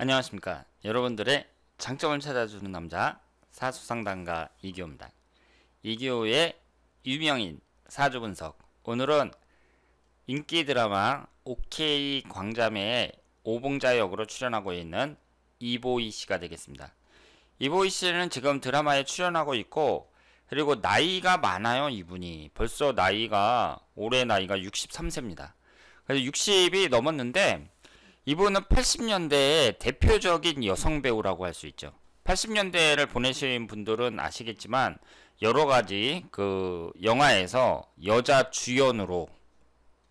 안녕하십니까 여러분들의 장점을 찾아주는 남자 사수상담가 이기호입니다 이기호의 유명인 사주분석 오늘은 인기 드라마 OK 광자매의 오봉자 역으로 출연하고 있는 이보이 씨가 되겠습니다 이보이 씨는 지금 드라마에 출연하고 있고 그리고 나이가 많아요 이분이 벌써 나이가 올해 나이가 63세입니다 그래서 60이 넘었는데 이분은 80년대의 대표적인 여성 배우라고 할 수 있죠. 80년대를 보내신 분들은 아시겠지만 여러 가지 그 영화에서 여자 주연으로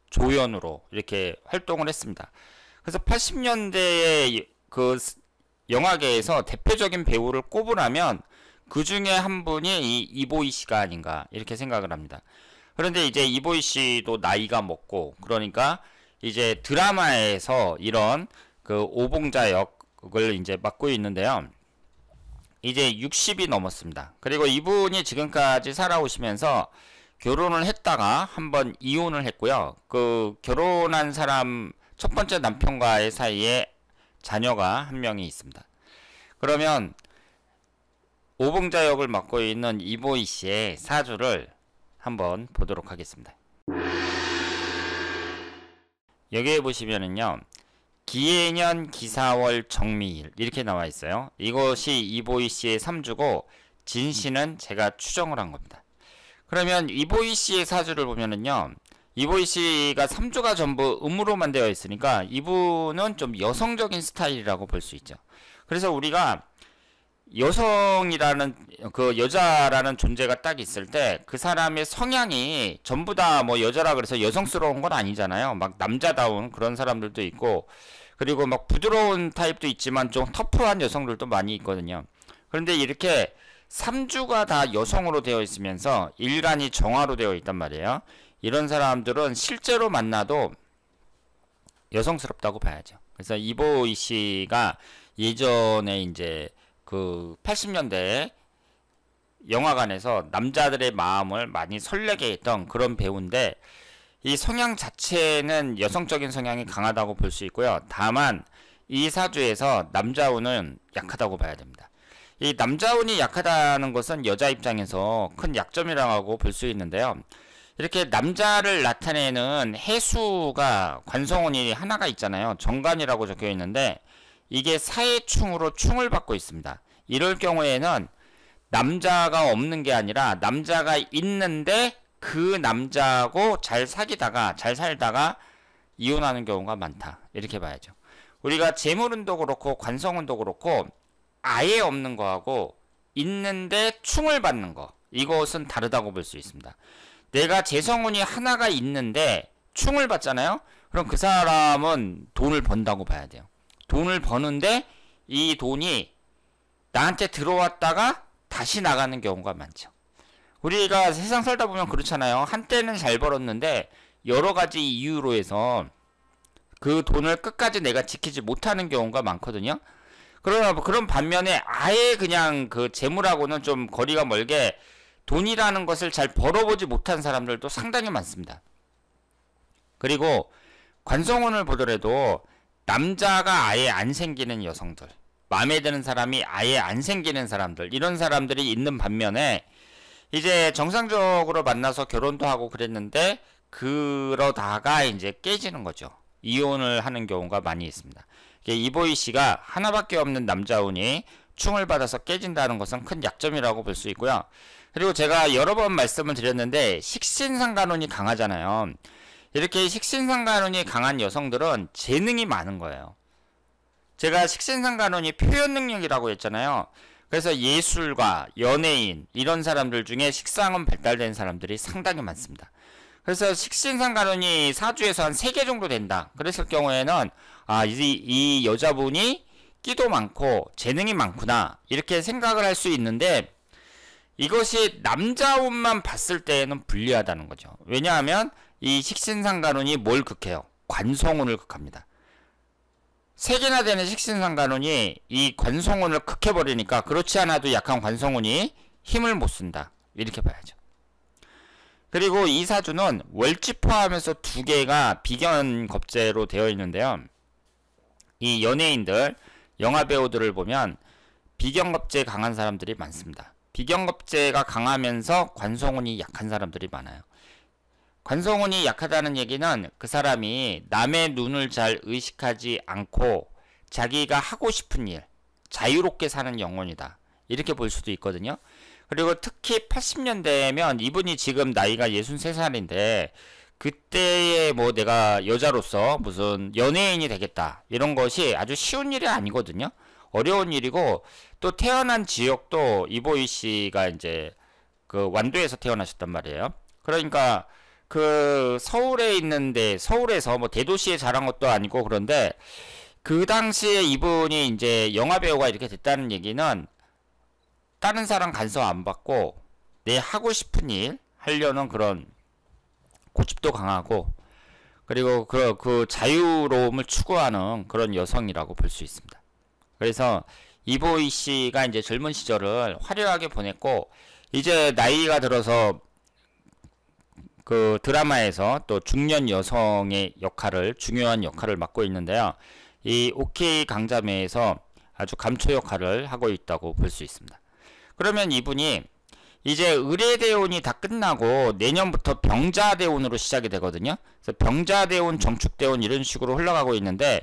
조연으로 이렇게 활동을 했습니다. 그래서 80년대의 그 영화계에서 대표적인 배우를 꼽으라면 그 중에 한 분이 이 이보이 씨가 아닌가 이렇게 생각을 합니다. 그런데 이제 이보이 씨도 나이가 먹고 그러니까 이제 드라마에서 이런 그 오봉자 역을 이제 맡고 있는데요. 이제 60이 넘었습니다. 그리고 이분이 지금까지 살아오시면서 결혼을 했다가 한번 이혼을 했고요. 그 결혼한 사람 첫 번째 남편과의 사이에 자녀가 한 명이 있습니다. 그러면 오봉자 역을 맡고 있는 이보이 씨의 사주를 한번 보도록 하겠습니다. 여기에 보시면은요. 기해년 기사월 정미일 이렇게 나와 있어요. 이것이 이보이 씨의 3주고 진 씨는 제가 추정을 한 겁니다. 그러면 이보이 씨의 사주를 보면은요. 이보이 씨가 3주가 전부 음으로만 되어 있으니까 이분은 좀 여성적인 스타일이라고 볼 수 있죠. 그래서 우리가 여성이라는 그 여자라는 존재가 딱 있을 때 그 사람의 성향이 전부 다 뭐 여자라 그래서 여성스러운 건 아니잖아요. 막 남자다운 그런 사람들도 있고 그리고 막 부드러운 타입도 있지만 좀 터프한 여성들도 많이 있거든요. 그런데 이렇게 3주가 다 여성으로 되어 있으면서 일간이 정화로 되어 있단 말이에요. 이런 사람들은 실제로 만나도 여성스럽다고 봐야죠. 그래서 이보이 씨가 예전에 이제 그 80년대 영화관에서 남자들의 마음을 많이 설레게 했던 그런 배우인데 이 성향 자체는 여성적인 성향이 강하다고 볼 수 있고요. 다만 이 사주에서 남자운은 약하다고 봐야 됩니다. 이 남자운이 약하다는 것은 여자 입장에서 큰 약점이라고 볼 수 있는데요. 이렇게 남자를 나타내는 해수가 관성운이 하나가 있잖아요. 정관이라고 적혀 있는데 이게 사회충으로 충을 받고 있습니다. 이럴 경우에는 남자가 없는 게 아니라 남자가 있는데 그 남자하고 잘 사귀다가 잘 살다가 이혼하는 경우가 많다. 이렇게 봐야죠. 우리가 재물운도 그렇고 관성운도 그렇고 아예 없는 거하고 있는데 충을 받는 거 이것은 다르다고 볼 수 있습니다. 내가 재성운이 하나가 있는데 충을 받잖아요. 그럼 그 사람은 돈을 번다고 봐야 돼요. 돈을 버는데 이 돈이 나한테 들어왔다가 다시 나가는 경우가 많죠. 우리가 세상 살다 보면 그렇잖아요. 한때는 잘 벌었는데 여러 가지 이유로 해서 그 돈을 끝까지 내가 지키지 못하는 경우가 많거든요. 그러나 뭐 그런 반면에 아예 그냥 그 재물하고는 좀 거리가 멀게 돈이라는 것을 잘 벌어보지 못한 사람들도 상당히 많습니다. 그리고 관성원을 보더라도 남자가 아예 안 생기는 여성들, 마음에 드는 사람이 아예 안 생기는 사람들, 이런 사람들이 있는 반면에 이제 정상적으로 만나서 결혼도 하고 그랬는데 그러다가 이제 깨지는 거죠. 이혼을 하는 경우가 많이 있습니다. 이보이 씨가 하나밖에 없는 남자운이 충을 받아서 깨진다는 것은 큰 약점이라고 볼 수 있고요. 그리고 제가 여러 번 말씀을 드렸는데 식신상간운이 강하잖아요. 이렇게 식신상관론이 강한 여성들은 재능이 많은 거예요. 제가 식신상관론이 표현 능력이라고 했잖아요. 그래서 예술과 연예인 이런 사람들 중에 식상은 발달된 사람들이 상당히 많습니다. 그래서 식신상관론이 사주에서 한 3개 정도 된다. 그랬을 경우에는 아, 이, 이 여자분이 끼도 많고 재능이 많구나 이렇게 생각을 할 수 있는데 이것이 남자 운만 봤을 때에는 불리하다는 거죠. 왜냐하면 이식신상간운이뭘 극해요? 관성운을 극합니다. 세 개나 되는 식신상간운이이 관성운을 극해버리니까 그렇지 않아도 약한 관성운이 힘을 못 쓴다. 이렇게 봐야죠. 그리고 이 사주는 월지 포함해서 두 개가 비견 겁재로 되어 있는데요. 이 연예인들, 영화 배우들을 보면 비견 겁재 강한 사람들이 많습니다. 비견 겁재가 강하면서 관성운이 약한 사람들이 많아요. 관성운이 약하다는 얘기는 그 사람이 남의 눈을 잘 의식하지 않고 자기가 하고 싶은 일, 자유롭게 사는 영혼이다. 이렇게 볼 수도 있거든요. 그리고 특히 80년대면 이분이 지금 나이가 63살인데 그때의 뭐 내가 여자로서 무슨 연예인이 되겠다 이런 것이 아주 쉬운 일이 아니거든요. 어려운 일이고 또 태어난 지역도 이보이 씨가 이제 그 완도에서 태어나셨단 말이에요. 그러니까 그 서울에 있는데 서울에서 뭐 대도시에 자란 것도 아니고 그런데 그 당시에 이분이 이제 영화 배우가 이렇게 됐다는 얘기는 다른 사람 간섭 안 받고 내 하고 싶은 일 하려는 그런 고집도 강하고 그리고 그, 그 자유로움을 추구하는 그런 여성이라고 볼 수 있습니다. 그래서 이보이 씨가 이제 젊은 시절을 화려하게 보냈고 이제 나이가 들어서 그 드라마에서 또 중년 여성의 역할을 중요한 역할을 맡고 있는데요. 이 오케이 강자매에서 아주 감초 역할을 하고 있다고 볼 수 있습니다. 그러면 이분이 이제 의뢰대운이 다 끝나고 내년부터 병자대운으로 시작이 되거든요. 그래서 병자대운, 정축대운 이런 식으로 흘러가고 있는데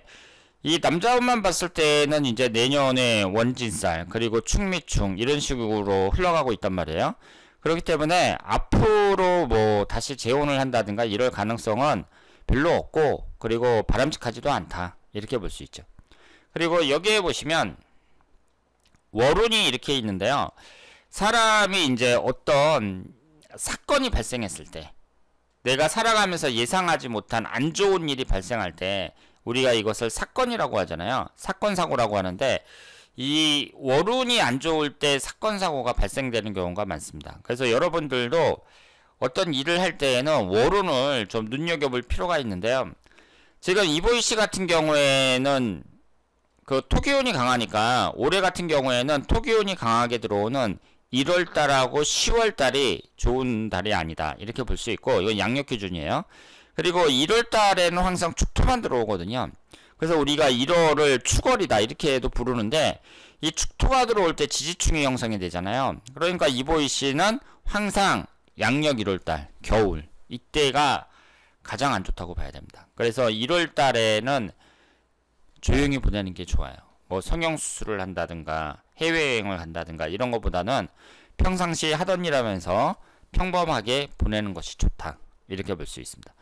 이 남자분만 봤을 때는 이제 내년에 원진살 그리고 충미충 이런 식으로 흘러가고 있단 말이에요. 그렇기 때문에 앞으로 뭐 다시 재혼을 한다든가 이럴 가능성은 별로 없고 그리고 바람직하지도 않다 이렇게 볼 수 있죠. 그리고 여기에 보시면 월운이 이렇게 있는데요. 사람이 이제 어떤 사건이 발생했을 때 내가 살아가면서 예상하지 못한 안 좋은 일이 발생할 때 우리가 이것을 사건이라고 하잖아요. 사건 사고라고 하는데 이월운이안 좋을 때 사건 사고가 발생되는 경우가 많습니다. 그래서 여러분들도 어떤 일을 할 때에는 월운을좀 눈여겨볼 필요가 있는데요. 지금 이보이 씨 같은 경우에는 그토기운이 강하니까 올해 같은 경우에는 토기운이 강하게 들어오는 1월달하고 10월달이 좋은 달이 아니다 이렇게 볼 수 있고 이건 양력 기준이에요 그리고 1월달에는 항상 축토만 들어오거든요 그래서 우리가 1월을 축월이다 이렇게도 부르는데 이 축토가 들어올 때 지지충이 형성이 되잖아요. 그러니까 이보이 씨는 항상 양력 1월달 겨울 이때가 가장 안 좋다고 봐야 됩니다. 그래서 1월달에는 조용히 보내는 게 좋아요. 뭐 성형 수술을 한다든가 해외여행을 간다든가 이런 것보다는 평상시에 하던 일 하면서 평범하게 보내는 것이 좋다. 이렇게 볼 수 있습니다.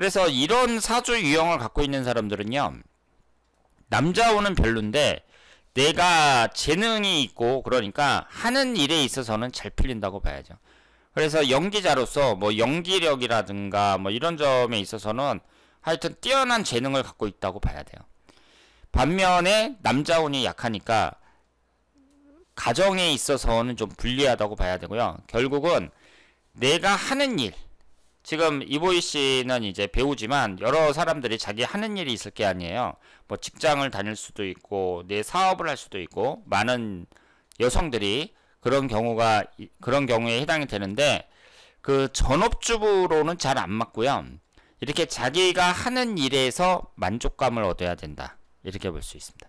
그래서 이런 사주 유형을 갖고 있는 사람들은요. 남자오은 별론데 내가 재능이 있고 그러니까 하는 일에 있어서는 잘 풀린다고 봐야죠. 그래서 연기자로서 뭐 연기력이라든가 뭐 이런 점에 있어서는 하여튼 뛰어난 재능을 갖고 있다고 봐야 돼요. 반면에 남자운이 약하니까 가정에 있어서는 좀 불리하다고 봐야 되고요. 결국은 내가 하는 일, 지금 이보이 씨는 이제 배우지만 여러 사람들이 자기 하는 일이 있을 게 아니에요. 뭐 직장을 다닐 수도 있고 내 사업을 할 수도 있고 많은 여성들이 그런 경우가 그런 경우에 해당이 되는데 그 전업주부로는 잘 안 맞고요. 이렇게 자기가 하는 일에서 만족감을 얻어야 된다. 이렇게 볼 수 있습니다.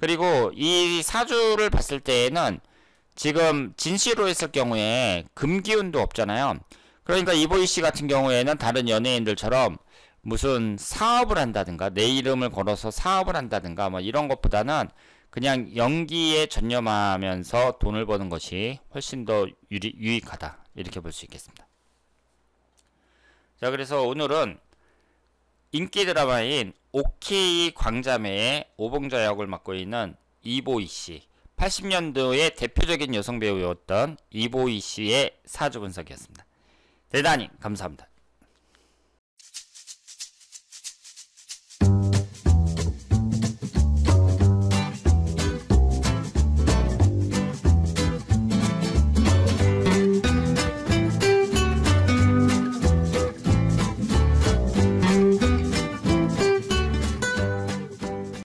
그리고 이 사주를 봤을 때에는 지금 진시로 했을 경우에 금기운도 없잖아요. 그러니까 이보이 씨 같은 경우에는 다른 연예인들처럼 무슨 사업을 한다든가 내 이름을 걸어서 사업을 한다든가 뭐 이런 것보다는 그냥 연기에 전념하면서 돈을 버는 것이 훨씬 더 유리, 유익하다 이렇게 볼 수 있겠습니다. 자 그래서 오늘은 인기 드라마인 오케이 광자매의 오봉자 역을 맡고 있는 이보이 씨 80년도의 대표적인 여성 배우였던 이보이 씨의 사주 분석이었습니다. 대단히 감사합니다.